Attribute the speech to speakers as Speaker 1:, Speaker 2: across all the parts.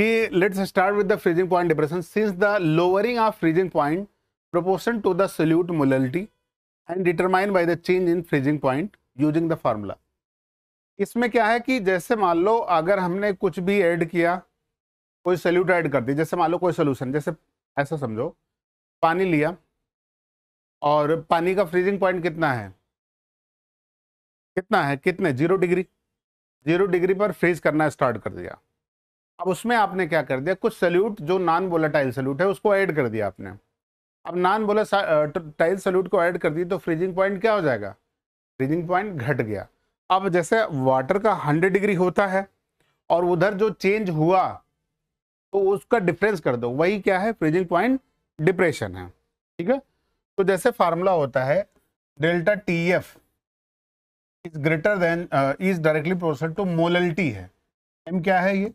Speaker 1: कि let's start with the freezing point depression since the lowering of freezing point proportion to the solute molality and determined by the change in freezing point using the formula इसमें क्या है कि जैसे मान लो अगर हमने कुछ भी ऐड किया कोई सोल्यूट ऐड कर दी जैसे मान लो कोई सोल्यूशन जैसे ऐसा समझो पानी लिया और पानी का फ्रीजिंग पॉइंट कितना है कितना है कितने जीरो डिग्री जीरो डिग्री पर फ्रीज करना स्टार्ट कर दिया अब उसमें आपने क्या कर दिया कुछ सल्यूट जो नॉन वोलाटाइल सल्यूट है उसको ऐड कर दिया आपने अब नॉन वोलाटाइल सल्यूट को ऐड कर दिया तो फ्रीजिंग पॉइंट क्या हो जाएगा फ्रीजिंग पॉइंट घट गया अब जैसे वाटर का हंड्रेड डिग्री होता है और उधर जो चेंज हुआ तो उसका डिफरेंस कर दो वही क्या है फ्रीजिंग पॉइंट डिप्रेशन है ठीक है तो जैसे फार्मूला होता है delta T F is greater than is directly proportional to molality है एम क्या है ये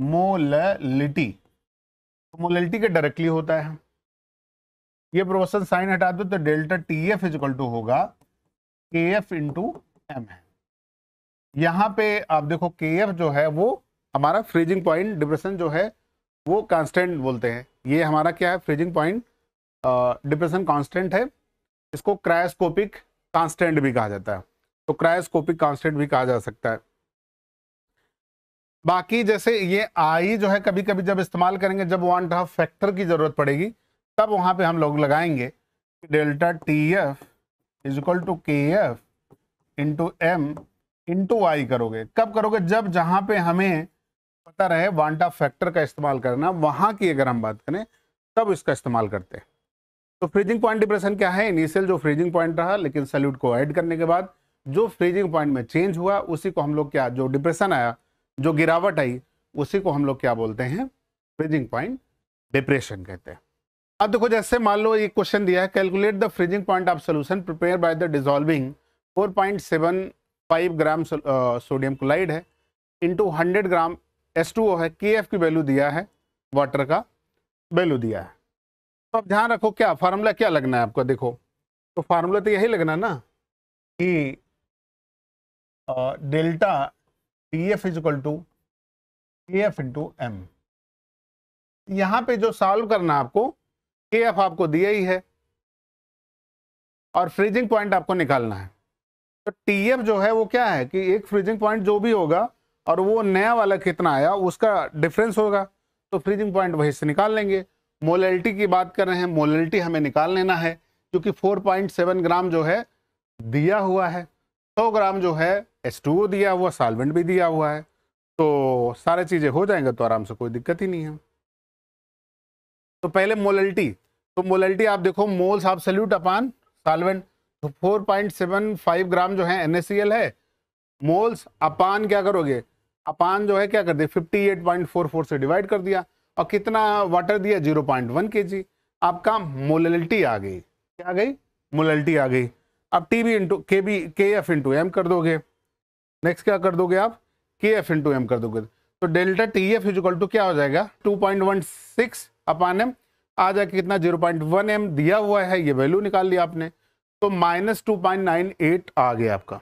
Speaker 1: मोलिटी तो मोलिटी के डायरेक्टली होता है ये प्रोपोर्शन साइन हटा दो तो delta T F is equal to होगा के एफ इंटू एम है यहाँ पे आप देखो के एफ जो है वो हमारा फ्रीजिंग पॉइंट डिप्रेशन जो है वो कांस्टेंट बोलते हैं ये हमारा क्या है फ्रीजिंग पॉइंट डिप्रेशन कांस्टेंट है इसको क्रायोस्कोपिक कांस्टेंट भी कहा जाता है तो क्रायोस्कोपिक कांस्टेंट भी कहा जा सकता है बाकी जैसे ये आई जो है कभी कभी जब इस्तेमाल करेंगे जब वन हाफ फैक्टर की ज़रूरत पड़ेगी तब वहाँ पे हम लोग लगाएंगे delta T F is equal to K F into M into I करोगे कब करोगे जब जहाँ पे हमें पता रहे टाफ फैक्टर का इस्तेमाल करना वहाँ की अगर हम बात करें तब इसका इस्तेमाल करते हैं तो फ्रीजिंग पॉइंट डिप्रेशन क्या है इनिशियल जो फ्रीजिंग पॉइंट रहा लेकिन सल्यूट को एड करने के बाद जो फ्रीजिंग पॉइंट में चेंज हुआ उसी को हम लोग क्या जो डिप्रेशन आया जो गिरावट आई उसी को हम लोग क्या बोलते हैं फ्रिजिंग पॉइंट डिप्रेशन कहते हैं अब देखो जैसे मान लो ये क्वेश्चन दिया है calculate the freezing point of solution prepare by the dissolving 4.75 gram sodium chloride है into hundred gram S two O है के एफ की वैल्यू दिया है वाटर का वैल्यू दिया है तो अब ध्यान रखो क्या फार्मूला क्या लगना है आपको देखो तो फार्मूला तो यही लगना ना कि delta F is equal to K F into M यहाँ पे जो सॉल्व करना आपको के एफ आपको दिया ही है और फ्रीजिंग पॉइंट आपको निकालना है तो टी एफ जो है वो क्या है कि एक फ्रीजिंग पॉइंट जो भी होगा और वो नया वाला कितना आया उसका डिफरेंस होगा तो फ्रीजिंग पॉइंट वहीं से निकाल लेंगे मोललिटी की बात कर रहे हैं मोललिटी हमें निकाल लेना है क्योंकि 4.7 ग्राम जो है दिया हुआ है सौ ग्राम जो है एस दिया हुआ सालवेंट भी दिया हुआ है तो सारे चीज़ें हो जाएंगे तो आराम से कोई दिक्कत ही नहीं है तो पहले मोलल्टी तो मोलल्टी आप देखो मोल्स आप सल्यूट अपान सालवेंट तो 4.75 ग्राम जो है एन है मोल्स अपान क्या करोगे अपान जो है क्या कर दिया फोर से डिवाइड कर दिया और कितना वाटर दिया 0.1 केजी आपका मोललिटी आ गई क्या आ गई मोलल्टी आ गई अब T B into K B K F into M कर दोगे नेक्स्ट क्या कर दोगे आप के एफ इंटू एम कर दोगे तो delta T F is equal to क्या हो जाएगा two point one six upon M आ जाके कितना जीरो पॉइंट वन एम दिया हुआ है ये वैल्यू निकाल लिया आपने तो minus two point nine eight आ गया आपका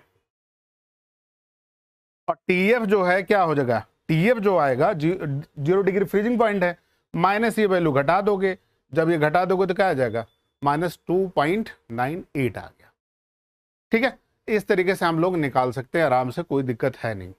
Speaker 1: और टी एफ जो है क्या हो जाएगा टी एफ जो आएगा जीरो डिग्री फ्रीजिंग पॉइंट है माइनस ये वैल्यू घटा दोगे जब ये घटा दोगे तो क्या आ जाएगा minus two point nine eight आ गया ठीक है इस तरीके से हम लोग निकाल सकते हैं आराम से कोई दिक्कत है नहीं